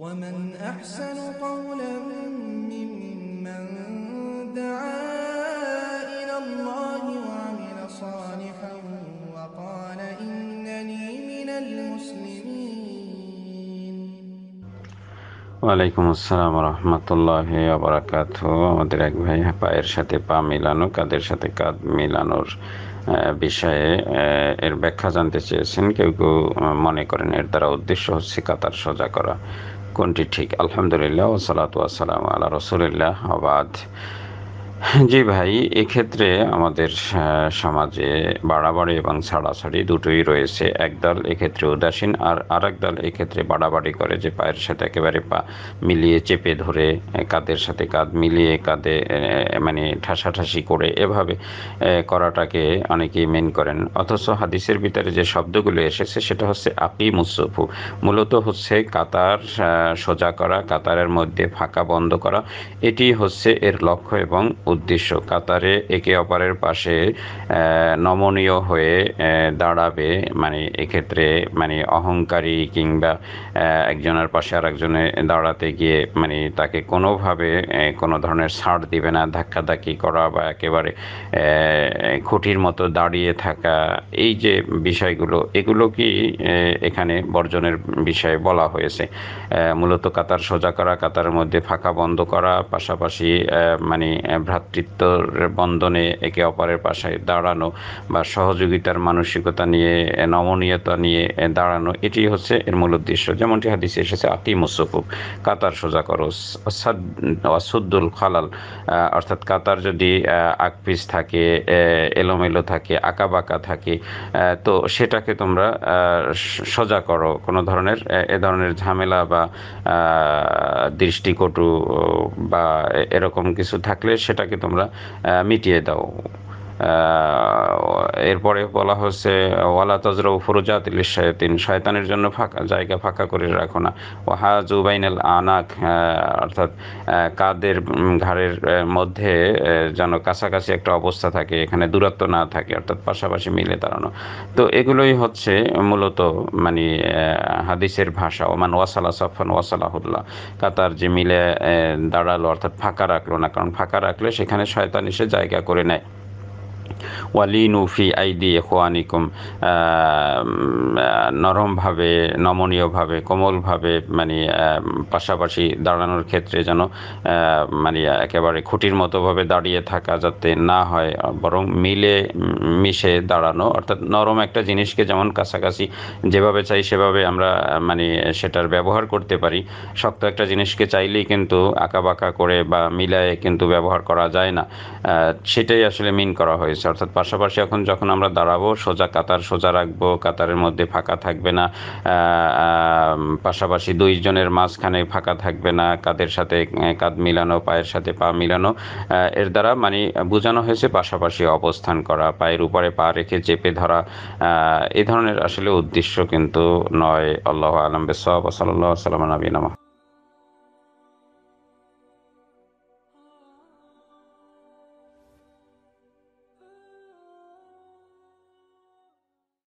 ومن أحسن قولا ممن دعا ওয়ালাইকুম আসসালাম রহমতুল্লাহ আবরাকাত আমাদের এক ভাই পায়ের সাথে পা মিলানো কাদের সাথে কাদ মিলানোর বিষয়ে এর ব্যাখ্যা জানতে চেয়েছেন কেউ কেউ মনে করেন এর দ্বারা উদ্দেশ্য হচ্ছে কাতার সোজা করা কোনটি ঠিক আলহামদুলিল্লাহ ও সালাত আল্লাহ রসুলিল্লাহ আবাদ জি ভাই এক্ষেত্রে আমাদের সমাজে বাড়াবাড়ি এবং ছাড়াছাড়ি দুটোই রয়েছে একদল এক্ষেত্রে উদাসীন আর আরেক দল এক্ষেত্রে বাড়াবাড়ি করে যে পায়ের সাথে একেবারে পা মিলিয়ে চেপে ধরে কাঁধের সাথে কাঁধ মিলিয়ে কাঁধে মানে ঠাসাঠাসি করে এভাবে করাটাকে অনেকেই মেন করেন অথচ হাদিসের ভিতরে যে শব্দগুলো এসেছে সেটা হচ্ছে আপি মুসফু মূলত হচ্ছে কাতার সোজা করা কাতারের মধ্যে ফাঁকা বন্ধ করা এটি হচ্ছে এর লক্ষ্য এবং উদ্দেশ্য কাতারে একে অপরের পাশে নমনীয় হয়ে দাঁড়াবে মানে এক্ষেত্রে মানে অহংকারী কিংবা একজনের পাশে আর একজনে দাঁড়াতে গিয়ে মানে তাকে কোনোভাবে কোনো ধরনের ছাড় দিবে না ধাক্কাধাক্কি করা বা একেবারে খুঁটির মতো দাঁড়িয়ে থাকা এই যে বিষয়গুলো এগুলো কি এখানে বর্জনের বিষয়ে বলা হয়েছে মূলত কাতার সোজা করা কাতারের মধ্যে ফাঁকা বন্ধ করা পাশাপাশি মানে ভ্রাতৃত্বর বন্ধনে একে অপরের পাশে দাঁড়ানো বা সহযোগিতার মানসিকতা নিয়ে নমনীয়তা নিয়ে দাঁড়ানো এটি হচ্ছে এর মূল উদ্দেশ্য যেমনটি হাদিসে এসেছে আতি মুসুকুব কাতার সোজা করো অসুদ্দুল খালাল অর্থাৎ কাতার যদি আকপিস থাকে এলোমেলো থাকে আঁকাবাঁকা থাকে তো সেটাকে তোমরা সোজা করো কোনো ধরনের এ ধরনের ঝামেলা বা দৃষ্টিকটু বা এরকম কিছু থাকলে সেটাকে তোমরা মিটিয়ে দাও এরপরে বলা হচ্ছে ওয়ালা তজরা ফুরুজাত শায়তিন শয়তানের জন্য ফাঁকা জায়গা ফাঁকা করে রাখো না ওহা জুবাইনাল আনাক অর্থাৎ কাদের ঘাড়ের মধ্যে যেন কাছাকাছি একটা অবস্থা থাকে এখানে দূরত্ব না থাকে অর্থাৎ পাশাপাশি মিলে দাঁড়ানো তো এগুলোই হচ্ছে মূলত মানে হাদিসের ভাষা ওমান ওয়াসালা সফন ওয়াসালাহুল্লাহ কাতার যে মিলে দাঁড়ালো অর্থাৎ ফাঁকা রাখলো না কারণ ফাঁকা রাখলে সেখানে শয়তান এসে জায়গা করে নেয় ওয়ালিনু ফি আইডি খোয়ানিকুম নরমভাবে নমনীয়ভাবে কোমলভাবে মানে পাশাপাশি দাঁড়ানোর ক্ষেত্রে যেন মানে একেবারে খুঁটির মতোভাবে দাঁড়িয়ে থাকা যাতে না হয় বরং মিলে মিশে দাঁড়ানো অর্থাৎ নরম একটা জিনিসকে যেমন কাছাকাছি যেভাবে চাই সেভাবে আমরা মানে সেটার ব্যবহার করতে পারি শক্ত একটা জিনিসকে চাইলেই কিন্তু আঁকা বাঁকা করে বা মিলায়ে কিন্তু ব্যবহার করা যায় না সেটাই আসলে মিন করা হয়েছে রয়েছে অর্থাৎ পাশাপাশি এখন যখন আমরা দাঁড়াবো সোজা কাতার সোজা রাখবো কাতারের মধ্যে ফাঁকা থাকবে না পাশাপাশি দুইজনের মাঝখানে ফাঁকা থাকবে না কাদের সাথে কাঁধ মিলানো পায়ের সাথে পা মিলানো এর দ্বারা মানে বোঝানো হয়েছে পাশাপাশি অবস্থান করা পায়ের উপরে পা রেখে চেপে ধরা এ ধরনের আসলে উদ্দেশ্য কিন্তু নয় আল্লাহ আলম বেসব সাল্লাহ সাল্লাম নবীনামা